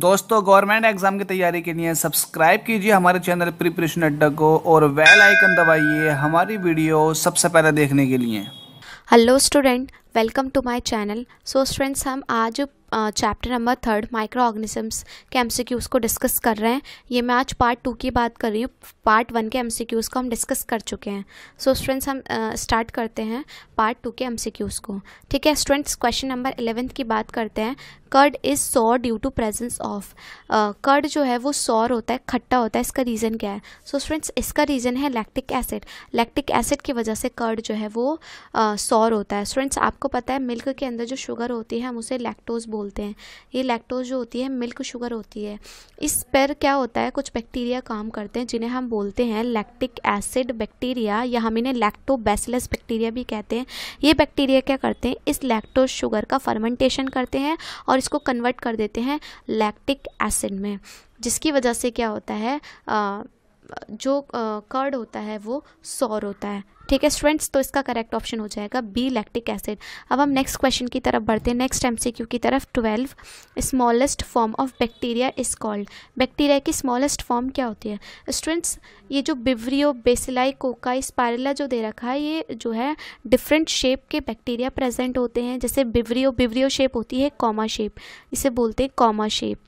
दोस्तों government exam की तैयारी के लिए सब्सक्राइब कीजिए हमारे चैनल प्रिपरेशन अड्डा को और वेल आइकन दबाइए हमारी वीडियो सबसे पहले देखने के लिए hello student welcome to my channel so students हम आज chapter number third microorganisms M एम को डिस्कस कर रहे हैं ये मैं आज पार्ट टू की बात कर रही हूँ पार्ट वन के एम को हम डिस्कस कर चुके हैं सो so, स्टूडेंट्स हम स्टार्ट uh, करते हैं पार्ट टू के एम को ठीक है स्टूडेंट्स क्वेश्चन नंबर एलेवेंथ की बात करते हैं curd is sour due to presence of curd जो है वो सॉर होता है खट्टा होता है इसका रीज़न क्या है सो so, फ्रेंड्स इसका रीज़न है लैक्टिक एसिड लैक्टिक एसिड की वजह से कर्ड जो है वो सॉर uh, होता है फ्रेंड्स आपको पता है मिल्क के अंदर जो शुगर होती है हम उसे लैक्टोज बोलते हैं ये लैक्टोज जो होती है मिल्क शुगर होती है इस पर क्या होता है कुछ बैक्टीरिया काम करते हैं जिन्हें हम बोलते हैं लैक्टिक एसिड बैक्टीरिया या हम इन्हें लैक्टोबैसिलस बैक्टीरिया भी कहते हैं ये बैक्टीरिया क्या करते हैं इस लैक्टोज शुगर का फर्मेंटेशन करते हैं और इसको कन्वर्ट कर देते हैं लैक्टिक एसिड में जिसकी वजह से क्या होता है आ, जो कर्ड होता है वो सौर होता है ठीक है स्टूडेंट्स तो इसका करेक्ट ऑप्शन हो जाएगा बी लैक्टिक एसिड अब हम नेक्स्ट क्वेश्चन की तरफ बढ़ते हैं नेक्स्ट एम की तरफ twelve smallest form of bacteria is called bacteria की स्मॉलेस्ट फॉर्म क्या होती है स्टूडेंट्स ये जो बिवरियो बेसिलाई कोका स्पायरला जो दे रखा है ये जो है डिफरेंट शेप के बैक्टीरिया प्रेजेंट होते हैं जैसे बिवरियो बिवरियो शेप होती है कॉमा शेप इसे बोलते हैं कॉमा शेप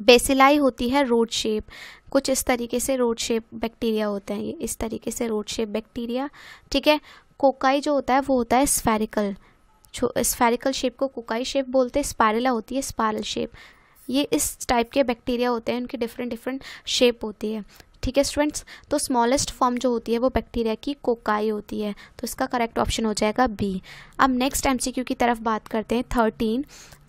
बेसिलाई होती है रोड शेप कुछ इस तरीके से रोड शेप बैक्टीरिया होते हैं ये इस तरीके से रोड शेप बैक्टीरिया ठीक है कोकाई जो होता है वो होता है स्फेरिकल स्फेरिकल शेप को कोकाई शेप बोलते हैं स्पायरला होती है स्पायरल शेप ये इस टाइप के बैक्टीरिया होते हैं उनकी डिफरेंट डिफरेंट शेप होती है ठीक है स्टूडेंट्स तो स्मॉलेस्ट फॉर्म जो होती है वो बैक्टीरिया की कोकाई होती है तो इसका करेक्ट ऑप्शन हो जाएगा बी अब नेक्स्ट एमसीक्यू की तरफ बात करते हैं thirteen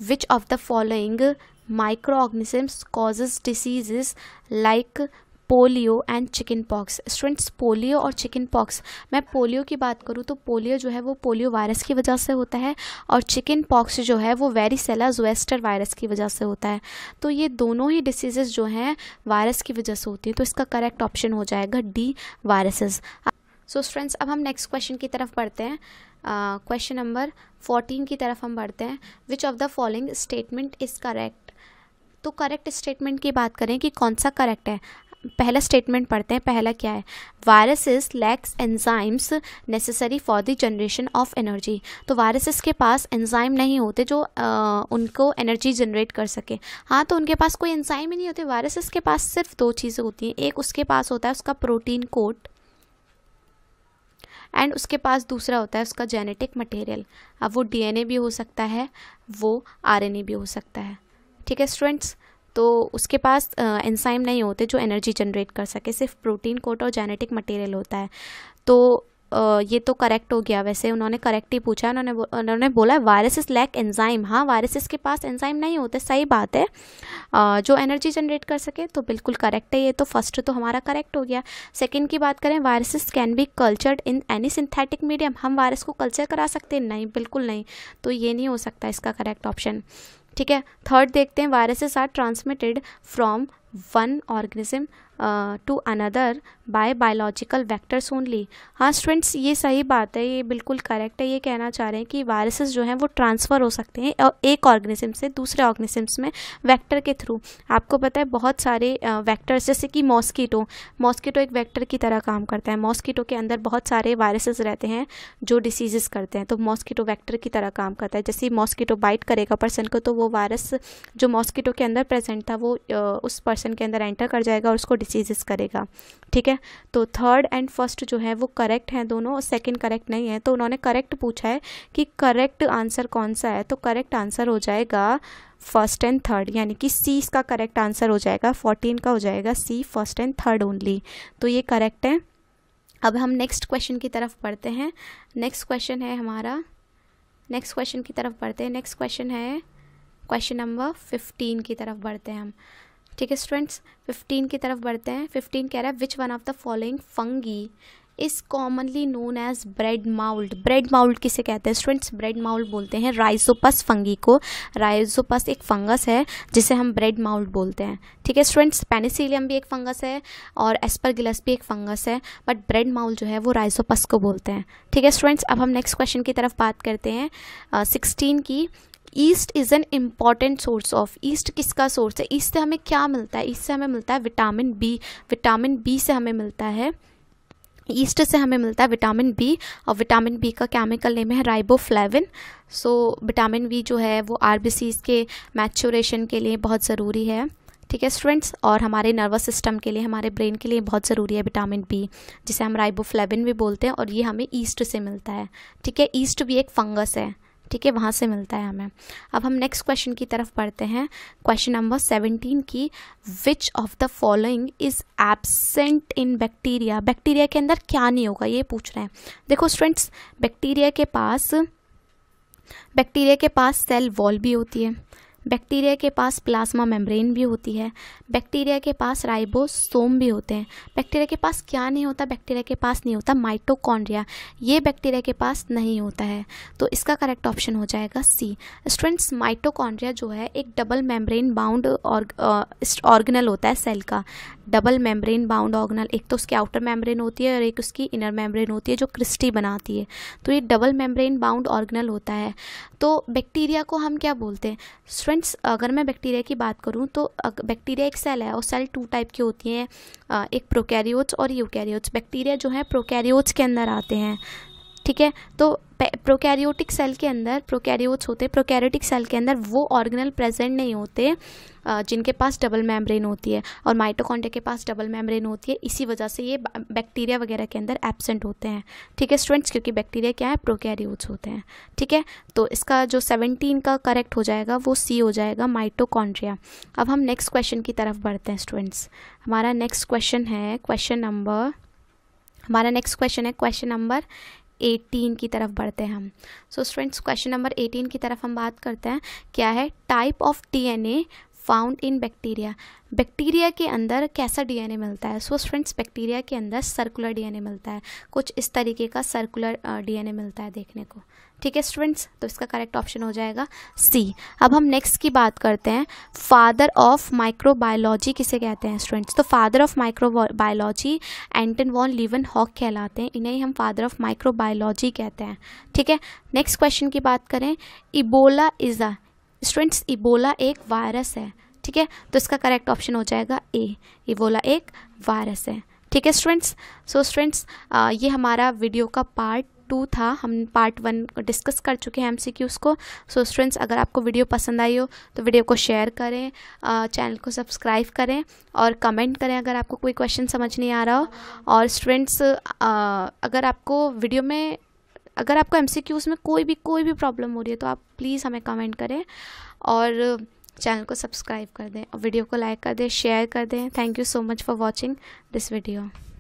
which of the following microorganisms causes diseases like polio and chickenpox students polio और चिकन पॉक्स मैं पोलियो की बात करूँ तो पोलियो जो है वो पोलियो वायरस की वजह से होता है और चिकन पॉक्स जो है वो वेरीसेला जोएस्टर वायरस की वजह से होता है तो ये दोनों ही डिसीजेज जो हैं वायरस की वजह से होती हैं तो इसका करेक्ट ऑप्शन हो जाएगा D viruses so so, friends अब हम नेक्स्ट क्वेश्चन की तरफ बढ़ते हैं क्वेश्चन नंबर फोर्टीन की तरफ हम बढ़ते हैं which of the following statement is correct तो करेक्ट स्टेटमेंट की बात करें कि कौन सा करेक्ट है पहला स्टेटमेंट पढ़ते हैं पहला क्या है viruses lacks enzymes necessary for the generation of energy तो वायरसेस के पास एंजाइम नहीं होते जो आ, uh, उनको एनर्जी जनरेट कर सके हाँ तो उनके पास कोई एंजाइम ही नहीं होते वायरसेस के पास सिर्फ दो चीज़ें होती हैं एक उसके पास होता है उसका प्रोटीन कोट एंड उसके पास दूसरा होता है उसका जेनेटिक मटेरियल अब वो डीएनए भी हो सकता है वो आरएनए भी हो सकता है ठीक है स्टूडेंट्स तो उसके पास एंजाइम नहीं होते जो एनर्जी जनरेट कर सके सिर्फ प्रोटीन कोट और जेनेटिक मटेरियल होता है तो ये तो करेक्ट हो गया वैसे उन्होंने करेक्ट ही पूछा उन्होंने उन्होंने बोला वायरसेस लैक एंजाइम हाँ वायरसेस के पास एंजाइम नहीं होते सही बात है जो एनर्जी जनरेट कर सके तो बिल्कुल करेक्ट है ये तो फर्स्ट तो हमारा करेक्ट हो गया सेकेंड की बात करें viruses can be cultured in any synthetic medium हम वायरस को कल्चर करा सकते हैं नहीं बिल्कुल नहीं तो ये नहीं हो सकता इसका करेक्ट ऑप्शन ठीक है थर्ड देखते हैं viruses are transmitted from one organism to another by biological vectors only हाँ स्टूडेंट्स ये सही बात है ये बिल्कुल करेक्ट है ये कहना चाह रहे हैं कि वायरसेस जो हैं वो ट्रांसफ़र हो सकते हैं और एक ऑर्गेनिज्म से दूसरे ऑर्गेनिजम्स में वैक्टर के थ्रू आपको पता है बहुत सारे वैक्टर्स जैसे कि मॉस्कीटो मॉस्कीटो एक वैक्टर की तरह काम करता है मॉस्कीटो के अंदर बहुत सारे वायरसेस रहते हैं जो डिसीजेस करते हैं तो मॉस्कीटो वैक्टर की तरह काम करता है जैसे मॉस्कीटो बाइट करेगा पर्सन को तो वो वायरस जो मॉस्कीटो के अंदर प्रेजेंट था वो उस पर्सन के अंदर एंटर कर जाएगा और उसको डिसीज चीज़ेस करेगा ठीक है तो थर्ड एंड फर्स्ट जो है वो करेक्ट हैं दोनों और सेकेंड करेक्ट नहीं है तो उन्होंने करेक्ट पूछा है कि करेक्ट आंसर कौन सा है तो करेक्ट आंसर हो जाएगा फर्स्ट एंड थर्ड यानी कि सी इसका करेक्ट आंसर हो जाएगा फोर्टीन का हो जाएगा C first and third only तो ये करेक्ट है अब हम नेक्स्ट क्वेश्चन की तरफ पढ़ते हैं नेक्स्ट क्वेश्चन है हमारा नेक्स्ट क्वेश्चन की तरफ बढ़ते हैं नेक्स्ट क्वेश्चन है क्वेश्चन नंबर फिफ्टीन की तरफ बढ़ते हैं हम ठीक है स्टूडेंट्स फिफ्टीन की तरफ बढ़ते हैं फिफ्टीन कह रहा है which one of the following fungi is commonly known as bread mould bread mould किसे कहते हैं स्टूडेंट्स ब्रेड माउल्ड बोलते हैं राइजोपस फंगी को राइजोपस एक फंगस है जिसे हम ब्रेड माउल्ड बोलते हैं ठीक है स्टूडेंट्स पेनिसिलियम भी एक फंगस है और एस्परगिलस भी एक फंगस है बट ब्रेड माउल्ट जो है वो राइजोपस को बोलते हैं ठीक है स्टूडेंट्स अब हम नेक्स्ट क्वेश्चन की तरफ बात करते हैं सिक्सटीन uh, की yeast is an important source of yeast किसका सोर्स है ईस्ट से हमें क्या मिलता है ईस्ट से हमें मिलता है विटामिन बी विटामिन बी से हमें मिलता है ईस्ट से हमें मिलता है विटामिन बी और विटामिन बी का केमिकल नेम है राइबोफ्लेविन सो विटामिन बी जो है वो आर के मैचोरेशन के लिए बहुत ज़रूरी है ठीक है स्टूडेंट्स और हमारे नर्वस सिस्टम के लिए हमारे ब्रेन के लिए बहुत ज़रूरी है विटामिन बी जिसे हम राइबोफ्लेविन भी बोलते हैं और ये हमें ईस्ट से मिलता है ठीक है ईस्ट भी एक फंगस है ठीक है वहाँ से मिलता है हमें अब हम नेक्स्ट क्वेश्चन की तरफ पढ़ते हैं क्वेश्चन नंबर सेवनटीन की which of the following is absent in bacteria bacteria के अंदर क्या नहीं होगा ये पूछ रहे हैं देखो स्टूडेंट्स बैक्टीरिया के पास बैक्टीरिया के पास सेल वॉल भी होती है बैक्टीरिया के पास प्लाज्मा मेम्ब्रेन भी होती है बैक्टीरिया के पास राइबोसोम भी होते हैं बैक्टीरिया के पास क्या नहीं होता बैक्टीरिया के पास नहीं होता माइटोकॉन्ड्रिया ये बैक्टीरिया के पास नहीं होता है तो इसका करेक्ट ऑप्शन हो जाएगा सी स्टूडेंट्स माइटोकॉन्ड्रिया जो है एक डबल मेम्ब्रेन बाउंड ऑर्गनल होता है सेल का डबल मेम्ब्रेन बाउंड ऑर्गनल एक तो उसकी आउटर मेम्ब्रेन होती है और एक उसकी इनर मेम्ब्रेन होती है जो क्रिस्टी बनाती है तो ये डबल मेम्ब्रेन बाउंड ऑर्गनल होता है तो बैक्टीरिया को हम क्या बोलते हैं फ्रेंड्स अगर मैं बैक्टीरिया की बात करूँ तो बैक्टीरिया एक सेल है और सेल टू टाइप की होती हैं एक प्रोकैरियोट्स और यूकैरियोट्स बैक्टीरिया जो है प्रोकैरियोट्स के अंदर आते हैं ठीक है तो प्रोकैरियोटिक सेल के अंदर प्रोकैरियोट्स होते हैं प्रोकैरियोटिक सेल के अंदर वो ऑर्गेनल प्रेजेंट नहीं होते जिनके पास डबल मेम्ब्रेन होती है और माइटोकॉन्ड्रिया के पास डबल मेम्ब्रेन होती है इसी वजह से ये बैक्टीरिया वगैरह के अंदर एबसेंट होते हैं ठीक है स्टूडेंट्स क्योंकि बैक्टीरिया क्या है प्रोकैरियोट्स होते हैं ठीक है तो इसका जो सेवनटीन का करेक्ट हो जाएगा वो सी हो जाएगा माइटोकॉन्ड्रिया अब हम नेक्स्ट क्वेश्चन की तरफ बढ़ते हैं स्टूडेंट्स हमारा नेक्स्ट क्वेश्चन है क्वेश्चन नंबर हमारा नेक्स्ट क्वेश्चन है क्वेश्चन नंबर एटीन की तरफ बढ़ते हैं हम so students question number eighteen की तरफ हम बात करते हैं क्या है type of DNA found in bacteria bacteria के अंदर कैसा डीएनए मिलता है सो स्टूडेंट्स बैक्टीरिया के अंदर सर्कुलर डीएनए मिलता है कुछ इस तरीके का सर्कुलर डीएनए मिलता है देखने को ठीक है स्टूडेंट्स तो इसका करेक्ट ऑप्शन हो जाएगा सी अब हम नेक्स्ट की बात करते हैं फादर ऑफ माइक्रोबायोलॉजी किसे कहते हैं स्टूडेंट्स तो father of microbiology Anton van Leeuwenhoek कहलाते हैं इन्हें हम फादर ऑफ माइक्रोबायोलॉजी कहते हैं ठीक है नेक्स्ट क्वेश्चन की बात करें Ebola is a students Ebola एक वायरस है ठीक है तो इसका करेक्ट ऑप्शन हो जाएगा ए इबोला एक वायरस है ठीक है स्टूडेंट्स सो स्टूडेंट्स ये हमारा वीडियो का पार्ट टू था हम पार्ट वन डिस्कस कर चुके हैं एमसीक्यूज़ को सो स्टूडेंट्स अगर आपको वीडियो पसंद आई हो तो वीडियो को शेयर करें चैनल को सब्सक्राइब करें और कमेंट करें अगर आपको कोई क्वेश्चन समझ नहीं आ रहा हो और स्टूडेंट्स अगर आपको वीडियो में अगर आपको एम में कोई भी कोई भी प्रॉब्लम हो रही है तो आप प्लीज़ हमें कमेंट करें और चैनल को सब्सक्राइब कर दें और वीडियो को लाइक कर दें शेयर कर दें thank you so much for watching this video